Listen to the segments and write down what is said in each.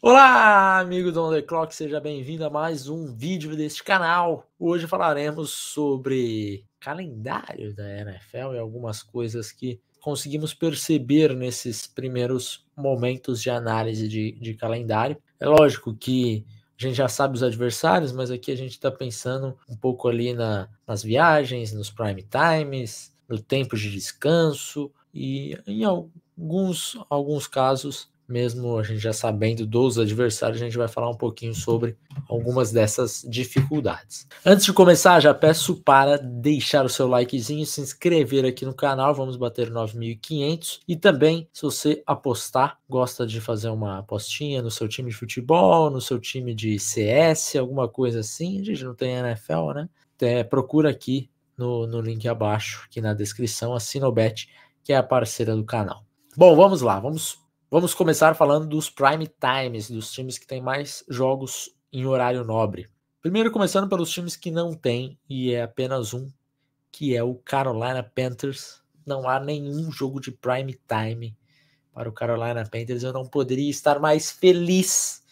Olá, amigos do On The Clock, seja bem-vindo a mais um vídeo deste canal. Hoje falaremos sobre calendário da NFL e algumas coisas que conseguimos perceber nesses primeiros momentos de análise de, de calendário. É lógico que a gente já sabe os adversários, mas aqui a gente está pensando um pouco ali na, nas viagens, nos prime times, no tempo de descanso e em alguns, alguns casos mesmo a gente já sabendo dos adversários, a gente vai falar um pouquinho sobre algumas dessas dificuldades. Antes de começar, já peço para deixar o seu likezinho, se inscrever aqui no canal, vamos bater 9.500 e também, se você apostar, gosta de fazer uma apostinha no seu time de futebol, no seu time de CS, alguma coisa assim, a gente não tem NFL, né? É, procura aqui no, no link abaixo, aqui na descrição, a Sinobet, que é a parceira do canal. Bom, vamos lá, vamos Vamos começar falando dos prime times, dos times que têm mais jogos em horário nobre. Primeiro, começando pelos times que não tem, e é apenas um, que é o Carolina Panthers. Não há nenhum jogo de prime time para o Carolina Panthers. Eu não poderia estar mais feliz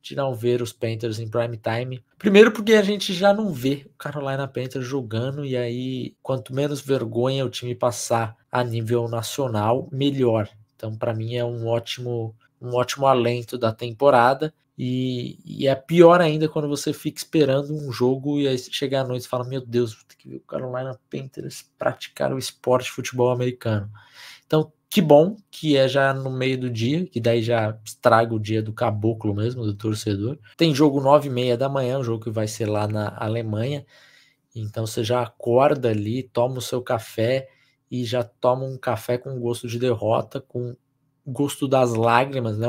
de não ver os Panthers em prime time. Primeiro, porque a gente já não vê o Carolina Panthers jogando, e aí, quanto menos vergonha o time passar a nível nacional, melhor. Então, para mim, é um ótimo, um ótimo alento da temporada. E, e, é pior ainda quando você fica esperando um jogo e aí chega à noite e fala: Meu Deus, vou ter que ver o Carolina Panthers praticar o esporte de futebol americano. Então, que bom que é já no meio do dia, que daí já estraga o dia do caboclo mesmo, do torcedor. Tem jogo 9 e meia da manhã, um jogo que vai ser lá na Alemanha. Então você já acorda ali, toma o seu café, e já toma um café com gosto de derrota, com gosto das lágrimas, né?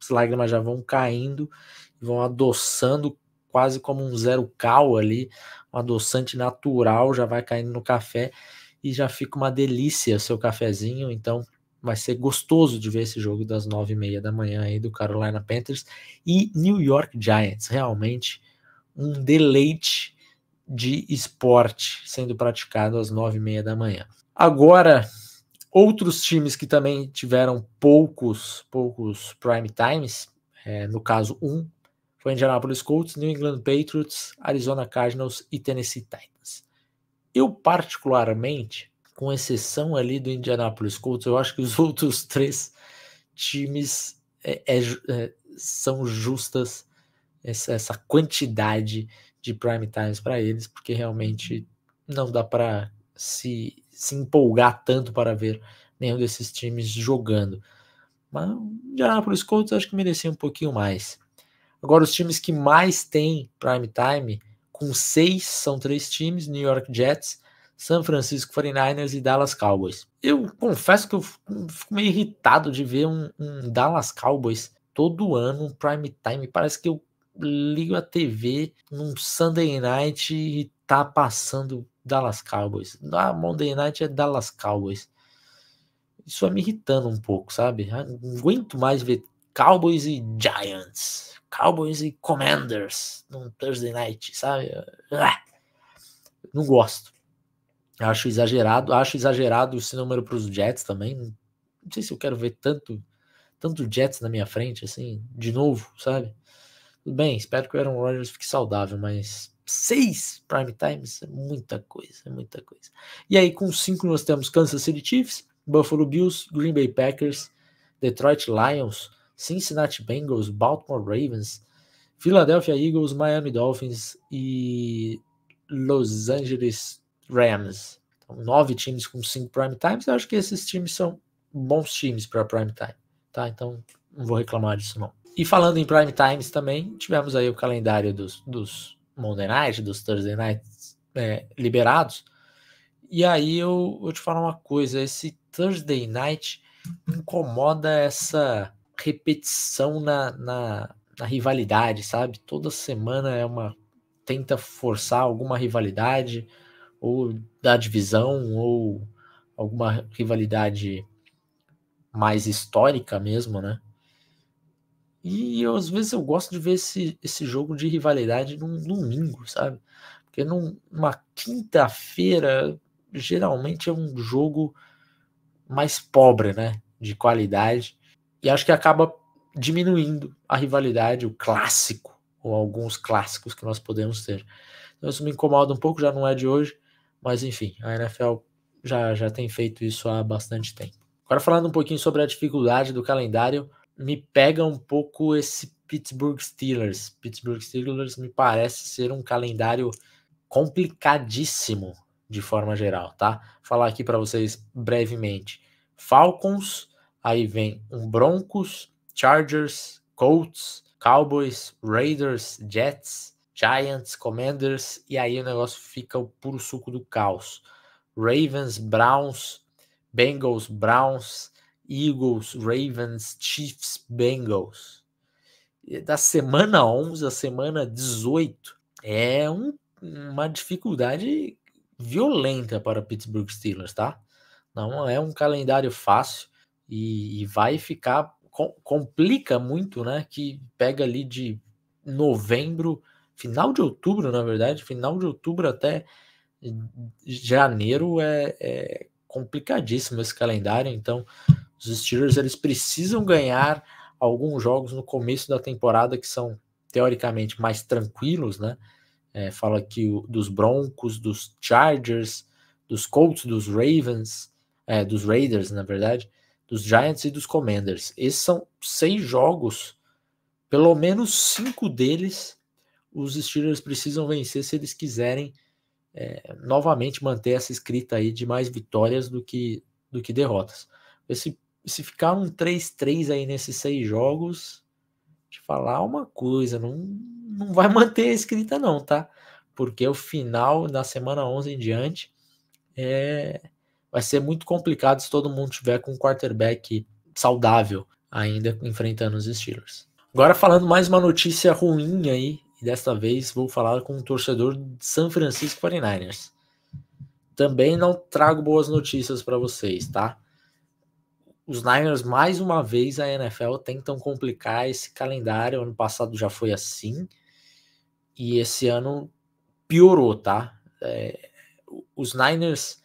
As lágrimas já vão caindo, vão adoçando quase como um zero cal ali, um adoçante natural já vai caindo no café e já fica uma delícia seu cafezinho, então vai ser gostoso de ver esse jogo das nove e meia da manhã aí do Carolina Panthers e New York Giants, realmente um deleite de esporte sendo praticado às nove e meia da manhã. Agora, outros times que também tiveram poucos, poucos prime times, é, no caso um, foi Indianapolis Colts, New England Patriots, Arizona Cardinals e Tennessee Titans. Eu particularmente, com exceção ali do Indianapolis Colts, eu acho que os outros três times é, é, é, são justas essa, essa quantidade de prime times para eles, porque realmente não dá para se se empolgar tanto para ver nenhum desses times jogando. Mas de os Colts acho que merecia um pouquinho mais. Agora, os times que mais têm prime time, com seis, são três times: New York Jets, San Francisco 49ers e Dallas Cowboys. Eu confesso que eu fico meio irritado de ver um, um Dallas Cowboys todo ano, um prime time. Parece que eu ligo a TV num Sunday night e tá passando Dallas Cowboys. Na ah, Monday Night é Dallas Cowboys. Isso é me irritando um pouco, sabe? Ah, não aguento mais ver Cowboys e Giants, Cowboys e Commanders no Thursday Night, sabe? Ah, não gosto. Acho exagerado, acho exagerado esse número para os Jets também. Não sei se eu quero ver tanto, tanto Jets na minha frente assim, de novo, sabe? Tudo bem, espero que o Aaron Rodgers fique saudável, mas seis prime times, é muita coisa, é muita coisa. E aí com cinco nós temos Kansas City Chiefs, Buffalo Bills, Green Bay Packers, Detroit Lions, Cincinnati Bengals, Baltimore Ravens, Philadelphia Eagles, Miami Dolphins e Los Angeles Rams. Então, nove times com cinco prime times. Eu acho que esses times são bons times para prime time, tá? Então não vou reclamar disso não. E falando em prime times também, tivemos aí o calendário dos, dos Monday Night, dos Thursday Nights é, liberados. E aí eu te falo uma coisa: esse Thursday Night incomoda essa repetição na, na, na rivalidade, sabe? Toda semana é uma. tenta forçar alguma rivalidade, ou da divisão, ou alguma rivalidade mais histórica mesmo, né? E eu, às vezes eu gosto de ver esse, esse jogo de rivalidade num, domingo, sabe? Porque num, numa quinta-feira geralmente é um jogo mais pobre, né? De qualidade. E acho que acaba diminuindo a rivalidade, o clássico, ou alguns clássicos que nós podemos ter. Então isso me incomoda um pouco, já não é de hoje, mas enfim, a NFL já, já tem feito isso há bastante tempo. Agora falando um pouquinho sobre a dificuldade do calendário me pega um pouco esse Pittsburgh Steelers. Pittsburgh Steelers me parece ser um calendário complicadíssimo de forma geral, tá? Vou falar aqui para vocês brevemente. Falcons, aí vem um Broncos, Chargers, Colts, Cowboys, Raiders, Jets, Giants, Commanders e aí o negócio fica o puro suco do caos. Ravens, Browns, Bengals, Browns, Eagles, Ravens, Chiefs, Bengals. Da semana 11 à semana 18 é um, uma dificuldade violenta para Pittsburgh Steelers, tá? Não é um calendário fácil e, e vai ficar complica muito, né? Que pega ali de novembro, final de outubro, na verdade, final de outubro até janeiro é, é complicadíssimo esse calendário, então os Steelers eles precisam ganhar alguns jogos no começo da temporada que são teoricamente mais tranquilos, né? É, fala aqui o, dos Broncos, dos Chargers, dos Colts, dos Ravens, é, dos Raiders, na verdade, dos Giants e dos Commanders. Esses são seis jogos, pelo menos cinco deles, os Steelers precisam vencer se eles quiserem é, novamente manter essa escrita aí de mais vitórias do que, do que derrotas. Esse se ficar um 3-3 aí nesses seis jogos, te falar uma coisa, não, não vai manter a escrita não, tá? Porque o final da semana 11 em diante é, vai ser muito complicado se todo mundo tiver com um quarterback saudável ainda enfrentando os Steelers. Agora falando mais uma notícia ruim aí, e desta vez vou falar com um torcedor de San Francisco 49ers. Também não trago boas notícias para vocês, tá? os Niners, mais uma vez, a NFL tentam complicar esse calendário. Ano passado já foi assim. E esse ano piorou, tá? É, os Niners,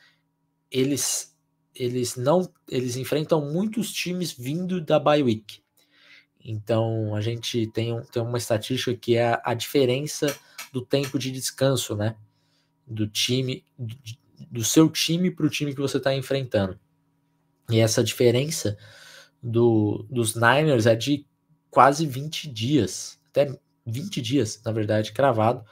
eles eles não eles enfrentam muitos times vindo da bye week. Então a gente tem, um, tem uma estatística que é a, a diferença do tempo de descanso, né? Do time do, do seu time para o time que você está enfrentando. E essa diferença do, dos Niners é de quase 20 dias, até 20 dias, na verdade, cravado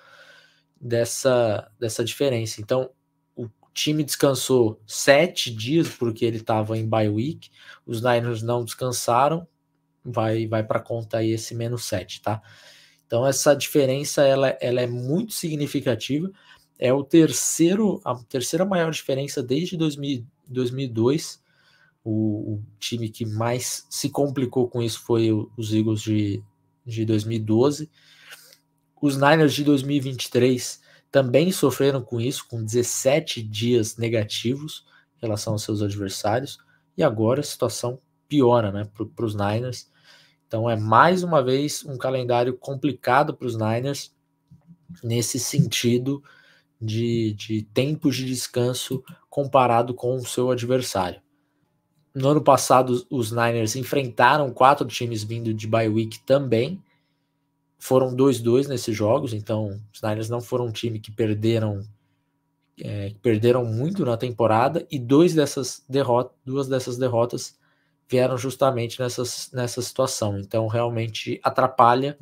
dessa, dessa diferença. Então, o time descansou 7 dias porque ele estava em bye week, os Niners não descansaram, vai vai para conta aí esse menos 7, tá? Então, essa diferença ela, ela é muito significativa, é o terceiro, a terceira maior diferença desde 2000, 2002 o, o, time que mais se complicou com isso foi os Eagles de, de 2012. Os Niners de 2023 também sofreram com isso, com 17 dias negativos em relação aos seus adversários. E agora a situação piora né, para os Niners. Então é mais uma vez um calendário complicado para os Niners nesse sentido de, de tempos de descanso comparado com o seu adversário. No ano passado, os Niners enfrentaram quatro times vindo de bye week também. Foram 2-2 nesses jogos, então os Niners não foram um time que perderam é, perderam muito na temporada e dois dessas derrotas, duas dessas derrotas vieram justamente nessa situação. Então realmente atrapalha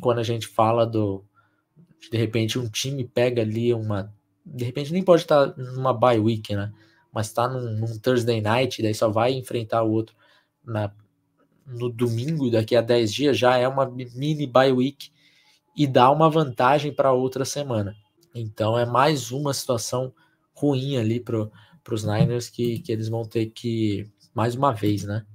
quando a gente fala do de repente um time pega ali uma de repente nem pode estar numa bye week, né? mas está num, num Thursday night, daí só vai enfrentar o outro na, no domingo, daqui a 10 dias, já é uma mini bye week e dá uma vantagem para outra semana. Então é mais uma situação ruim ali para os Niners que, que eles vão ter que, mais uma vez, né?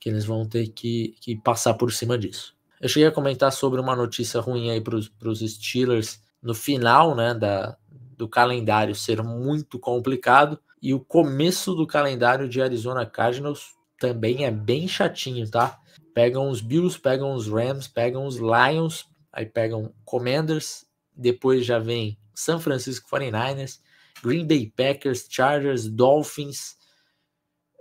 Que eles vão ter que, que passar por cima disso. Eu cheguei a comentar sobre uma notícia ruim aí para os Steelers no final, né, da, do calendário ser muito complicado, e o começo do calendário de Arizona Cardinals também é bem chatinho, tá? Pegam os Bills, pegam os Rams, pegam os Lions, aí pegam Commanders, depois já vem San Francisco 49ers, Green Bay Packers, Chargers, Dolphins.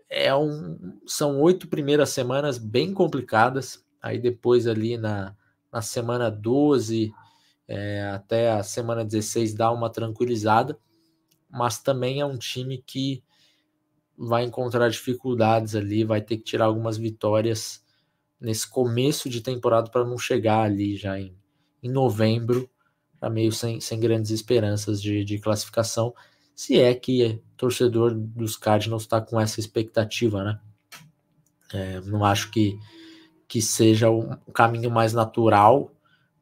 É um, são oito primeiras semanas bem complicadas. Aí depois ali na, na semana 12 é, até a semana 16 dá uma tranquilizada mas também é um time que vai encontrar dificuldades ali, vai ter que tirar algumas vitórias nesse começo de temporada para não chegar ali já em, em novembro, já meio sem, sem grandes esperanças de, de classificação, se é que torcedor dos Cardinals está com essa expectativa, né? É, não acho que, que seja o caminho mais natural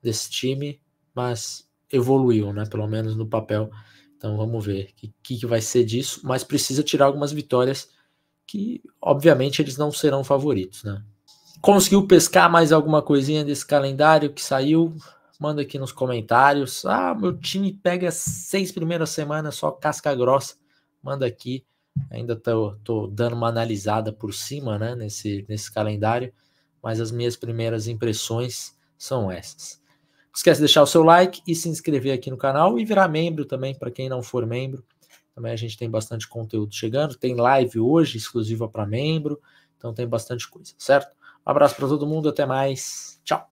desse time, mas evoluiu, né? Pelo menos no papel então vamos ver o que, que vai ser disso, mas precisa tirar algumas vitórias que, obviamente, eles não serão favoritos, né? Conseguiu pescar mais alguma coisinha desse calendário que saiu? Manda aqui nos comentários. Ah, meu time pega seis primeiras semanas só casca grossa. Manda aqui. Ainda tô, tô dando uma analisada por cima, né, nesse, nesse calendário, mas as minhas primeiras impressões são essas esquece de deixar o seu like e se inscrever aqui no canal e virar membro também, para quem não for membro. Também a gente tem bastante conteúdo chegando. Tem live hoje exclusiva para membro. Então tem bastante coisa, certo? Um abraço para todo mundo, até mais. Tchau.